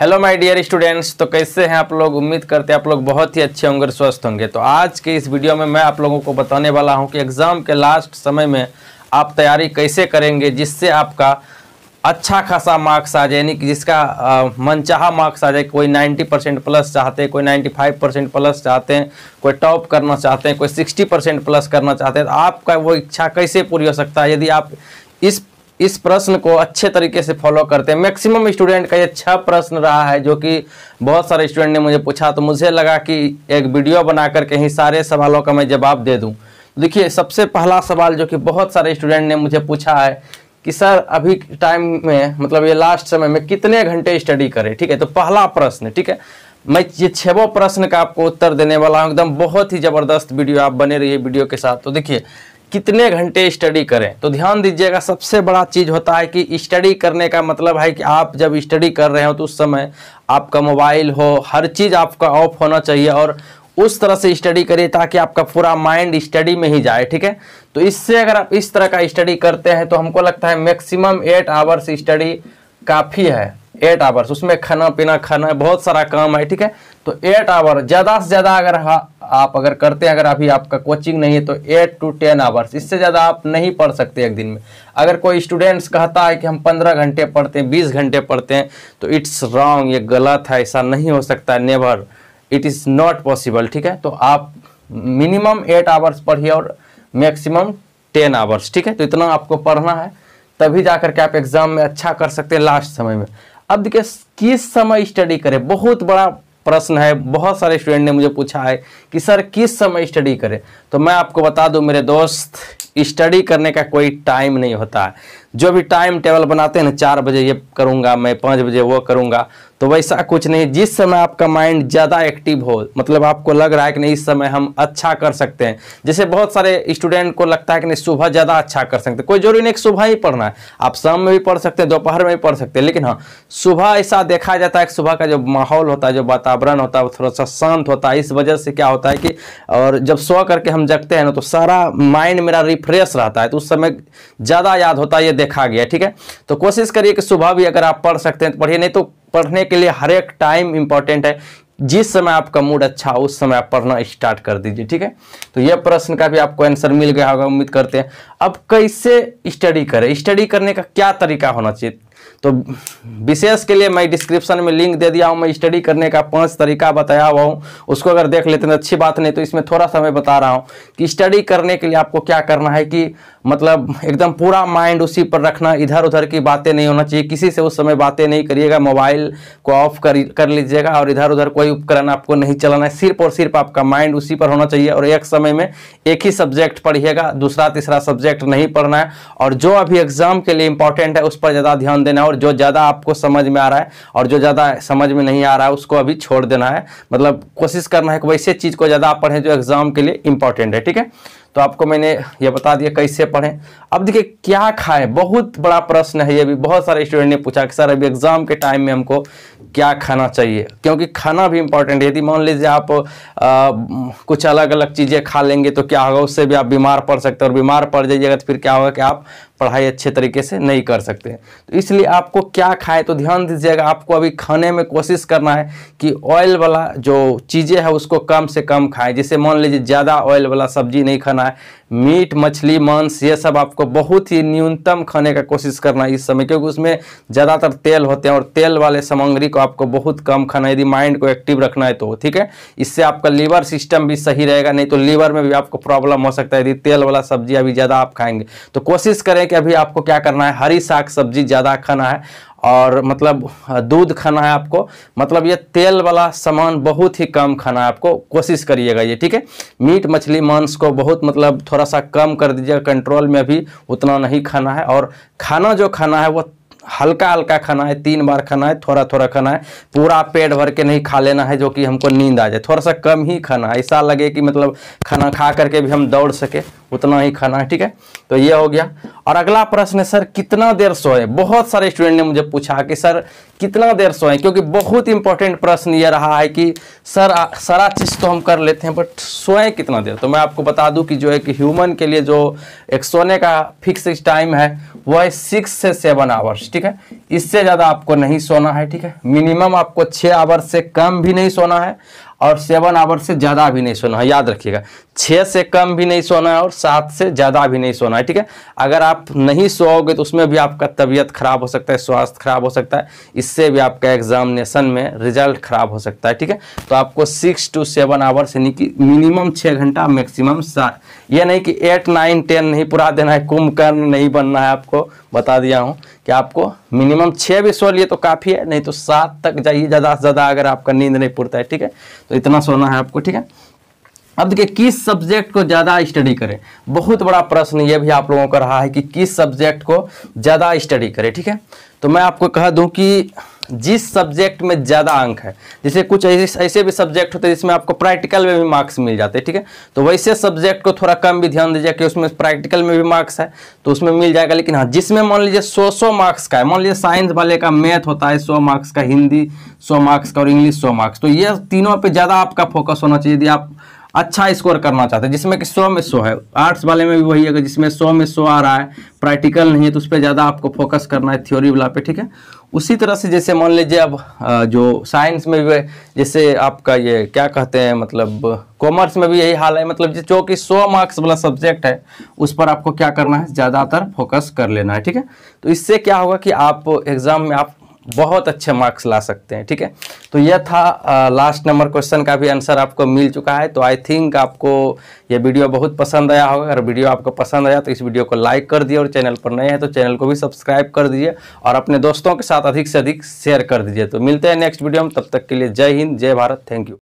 hello my dear students तो कैसे हैं आप लोग उम्मीद करते हैं आप लोग बहुत ही अच्छे होंगे स्वस्थ होंगे तो आज के इस वीडियो में मैं आप लोगों को बताने वाला हूं कि एग्ज़ाम के लास्ट समय में आप तैयारी कैसे करेंगे जिससे आपका अच्छा खासा मार्क्स आ जाए यानी कि जिसका मनचाहा मार्क्स आ जाए कोई 90 परसेंट प्लस चाहते हैं कोई 95 परसेंट प्लस चाहते हैं कोई टॉप करना चाहते हैं कोई 60 परसेंट प्लस करना चाहते हैं तो आपका वो इच्छा कैसे पूरी हो सकता है यदि आप इस इस प्रश्न को अच्छे तरीके से फॉलो करते हैं मैक्सिमम स्टूडेंट का ये अच्छा प्रश्न रहा है जो कि बहुत सारे स्टूडेंट ने मुझे पूछा तो मुझे लगा कि एक वीडियो बना करके ही सारे सवालों का मैं जवाब दे दूँ देखिए सबसे पहला सवाल जो कि बहुत सारे स्टूडेंट ने मुझे पूछा है कि सर अभी टाइम में मतलब ये लास्ट समय में कितने घंटे स्टडी करें ठीक है तो पहला प्रश्न ठीक है मैं ये छवो प्रश्न का आपको उत्तर देने वाला हूँ एकदम बहुत ही ज़बरदस्त वीडियो आप बने रहिए वीडियो के साथ तो देखिए कितने घंटे स्टडी करें तो ध्यान दीजिएगा सबसे बड़ा चीज़ होता है कि स्टडी करने का मतलब है कि आप जब स्टडी कर रहे हो तो उस समय आपका मोबाइल हो हर चीज़ आपका ऑफ होना चाहिए और उस तरह से स्टडी करिए ताकि आपका पूरा माइंड स्टडी में ही जाए ठीक है तो इससे अगर आप इस तरह का स्टडी करते हैं तो हमको लगता है मैक्सिमम एट आवर्स स्टडी काफ़ी है एट आवर्स उसमें खाना पीना खाना बहुत सारा काम है ठीक है तो एट आवर ज़्यादा से ज़्यादा अगर आप अगर करते हैं अगर अभी आपका कोचिंग नहीं है तो एट टू टेन आवर्स इससे ज़्यादा आप नहीं पढ़ सकते एक दिन में अगर कोई स्टूडेंट्स कहता है कि हम पंद्रह घंटे पढ़ते हैं बीस घंटे पढ़ते हैं तो इट्स रॉन्ग ये गलत है ऐसा नहीं हो सकता never it is not possible ठीक है तो आप मिनिमम एट आवर्स पढ़िए और मैक्सिमम टेन आवर्स ठीक है तो इतना आपको पढ़ना है तभी जा करके आप एग्ज़ाम में अच्छा कर सकते हैं लास्ट समय में अब देखिए किस समय स्टडी करें बहुत बड़ा प्रश्न है बहुत सारे स्टूडेंट ने मुझे पूछा है कि सर किस समय स्टडी करें तो मैं आपको बता दूं मेरे दोस्त स्टडी करने का कोई टाइम नहीं होता है जो भी टाइम टेबल बनाते हैं ना चार बजे ये करूंगा मैं पाँच बजे वो करूंगा तो वैसा कुछ नहीं जिस समय आपका माइंड ज़्यादा एक्टिव हो मतलब आपको लग रहा है कि नहीं इस समय हम अच्छा कर सकते हैं जैसे बहुत सारे स्टूडेंट को लगता है कि नहीं सुबह ज़्यादा अच्छा कर सकते कोई जरूरी नहीं कि सुबह ही पढ़ना है आप शाम में भी पढ़ सकते हैं दोपहर में भी पढ़ सकते हैं लेकिन हाँ सुबह ऐसा देखा जाता है कि सुबह का जो माहौल होता है जो वातावरण होता है वो थोड़ा सा शांत होता है इस वजह से क्या होता है कि और जब सो करके हम जगते हैं ना तो सारा माइंड मेरा रिफ्रेश रहता है तो उस समय ज़्यादा याद होता है ये देखा गया ठीक है तो कोशिश करिए कि सुबह भी अगर आप पढ़ सकते हैं तो पढ़िए नहीं तो पढ़ने के लिए हर एक टाइम इंपॉर्टेंट है जिस समय आपका मूड अच्छा हो उस समय आप पढ़ना स्टार्ट कर दीजिए ठीक है तो यह प्रश्न का भी आपको आंसर मिल गया होगा उम्मीद करते हैं अब कैसे स्टडी करें स्टडी करने का क्या तरीका होना चाहिए तो विशेष के लिए मैं डिस्क्रिप्शन में लिंक दे दिया हूँ मैं स्टडी करने का पांच तरीका बताया हुआ हूँ उसको अगर देख लेते हैं तो अच्छी बात नहीं तो इसमें थोड़ा सा मैं बता रहा हूँ कि स्टडी करने के लिए आपको क्या करना है कि मतलब एकदम पूरा माइंड उसी पर रखना इधर उधर की बातें नहीं होना चाहिए किसी से उस समय बातें नहीं करिएगा मोबाइल को ऑफ कर कर लीजिएगा और इधर उधर कोई उपकरण आपको नहीं चलाना है सिर्फ और सिर्फ आपका माइंड उसी पर होना चाहिए और एक समय में एक ही सब्जेक्ट पढ़िएगा दूसरा तीसरा सब्जेक्ट नहीं पढ़ना है और जो अभी एग्ज़ाम के लिए इंपॉर्टेंट है उस पर ज़्यादा ध्यान देना और जो ज़्यादा आपको समझ में आ रहा है और जो ज़्यादा समझ में नहीं आ रहा है उसको अभी छोड़ देना है मतलब कोशिश करना है कि वैसे चीज़ को ज़्यादा आप पढ़ें जो एग्ज़ाम के लिए इंपॉर्टेंट है ठीक है तो आपको मैंने ये बता दिया कैसे पढ़ें अब देखिए क्या खाएं बहुत बड़ा प्रश्न है ये भी बहुत सारे स्टूडेंट ने पूछा कि सर अभी एग्ज़ाम के टाइम में हमको क्या खाना चाहिए क्योंकि खाना भी इंपॉर्टेंट है यदि मान लीजिए आप आ, कुछ अलग अलग चीज़ें खा लेंगे तो क्या होगा उससे भी आप बीमार पड़ सकते हैं और बीमार पड़ जाइएगा तो फिर क्या होगा कि आप पढ़ाई अच्छे तरीके से नहीं कर सकते तो इसलिए आपको क्या खाएं तो ध्यान दीजिएगा आपको अभी खाने में कोशिश करना है कि ऑयल वाला जो चीज़ें हैं उसको कम से कम खाएं जैसे मान लीजिए ज़्यादा ऑयल वाला सब्जी नहीं खाना करना है मीट मछली मांस ये सब आपको बहुत ही न्यूनतम खाने का कोशिश करना है इस समय क्योंकि उसमें ज़्यादातर तेल होते हैं और तेल वाले सामग्री को आपको बहुत कम खाना है यदि माइंड को एक्टिव रखना है तो ठीक है इससे आपका लीवर सिस्टम भी सही रहेगा नहीं तो लीवर में भी आपको प्रॉब्लम हो सकता है यदि तेल वाला सब्जी अभी ज़्यादा आप खाएंगे तो कोशिश करें कि अभी आपको क्या करना है हरी साग सब्जी ज़्यादा खाना है और मतलब दूध खाना है आपको मतलब ये तेल वाला सामान बहुत ही कम खाना है आपको कोशिश करिएगा ये ठीक है मीट मछली मांस को बहुत मतलब थोड़ा सा कम कर दीजिएगा कंट्रोल में भी उतना नहीं खाना है और खाना जो खाना है वो हल्का हल्का खाना है तीन बार खाना है थोड़ा थोड़ा खाना है पूरा पेट भर के नहीं खा लेना है जो कि हमको नींद आ जाए थोड़ा सा कम ही खाना है ऐसा लगे कि मतलब खाना खा करके भी हम दौड़ सके उतना ही खाना है ठीक है तो ये हो गया और अगला प्रश्न है सर कितना देर सोए बहुत सारे स्टूडेंट ने मुझे पूछा कि सर कितना देर सोए क्योंकि बहुत इंपॉर्टेंट प्रश्न ये रहा है कि सर सारा चीज़ तो हम कर लेते हैं बट सोए कितना देर तो मैं आपको बता दूं कि जो एक ह्यूमन के लिए जो एक सोने का फिक्स टाइम है वह है सिक्स से सेवन आवर्स ठीक है इससे ज़्यादा आपको नहीं सोना है ठीक है मिनिमम आपको छः आवर से कम भी नहीं सोना है और सेवन आवर से ज़्यादा भी नहीं सोना है याद रखिएगा छः से कम भी नहीं सोना है और सात से ज़्यादा भी नहीं सोना है ठीक है अगर आप नहीं सोओगे तो उसमें भी आपका तबीयत खराब हो सकता है स्वास्थ्य खराब हो सकता है इससे भी आपका एग्जामिनेशन में रिजल्ट खराब हो सकता है ठीक है तो आपको सिक्स टू सेवन आवर्स यानी कि मिनिमम छः घंटा मैक्सिमम सात ये नहीं कि एट नाइन टेन नहीं पूरा देना है कुंभकर्ण नहीं बनना है आपको बता दिया हूँ कि आपको मिनिमम छः भी सो लिए तो काफ़ी है नहीं तो सात तक जाइए ज़्यादा से ज़्यादा अगर आपका नींद नहीं पूरता है ठीक है तो इतना सोना है आपको ठीक है अब देखिए किस सब्जेक्ट को ज़्यादा स्टडी करें बहुत बड़ा प्रश्न ये भी आप लोगों का रहा है कि किस सब्जेक्ट को ज़्यादा स्टडी करें ठीक है तो मैं आपको कह दूँ कि जिस सब्जेक्ट में ज़्यादा अंक है जैसे कुछ ऐसे ऐसे भी सब्जेक्ट होते हैं जिसमें आपको प्रैक्टिकल में भी मार्क्स मिल जाते हैं ठीक है तो वैसे सब्जेक्ट को थोड़ा कम भी ध्यान दीजिए कि उसमें प्रैक्टिकल में भी मार्क्स है तो उसमें मिल जाएगा लेकिन हाँ जिसमें मान लीजिए सौ सौ मार्क्स का है मान लीजिए साइंस वाले का मैथ होता है सौ मार्क्स का हिंदी सौ मार्क्स का और इंग्लिश सौ मार्क्स तो ये तीनों पर ज़्यादा आपका फोकस होना चाहिए यदि आप अच्छा स्कोर करना चाहते हैं जिसमें कि सौ में सौ है आर्ट्स वाले में भी वही है जिसमें सौ में सौ आ रहा है प्रैक्टिकल नहीं है तो उस पर ज़्यादा आपको फोकस करना है थ्योरी वाला पे ठीक है उसी तरह से जैसे मान लीजिए अब जो साइंस में भी जैसे आपका ये क्या कहते हैं मतलब कॉमर्स में भी यही हाल है मतलब जो कि सौ मार्क्स वाला सब्जेक्ट है उस पर आपको क्या करना है ज़्यादातर फोकस कर लेना है ठीक है तो इससे क्या होगा कि आप एग्ज़ाम में आप बहुत अच्छे मार्क्स ला सकते हैं ठीक है तो यह था आ, लास्ट नंबर क्वेश्चन का भी आंसर आपको मिल चुका है तो आई थिंक आपको यह वीडियो बहुत पसंद आया होगा अगर वीडियो आपको पसंद आया तो इस वीडियो को लाइक कर दिए और चैनल पर नए हैं तो चैनल को भी सब्सक्राइब कर दीजिए और अपने दोस्तों के साथ अधिक से अधिक शेयर कर दीजिए तो मिलते हैं नेक्स्ट वीडियो में तब तक के लिए जय हिंद जय भारत थैंक यू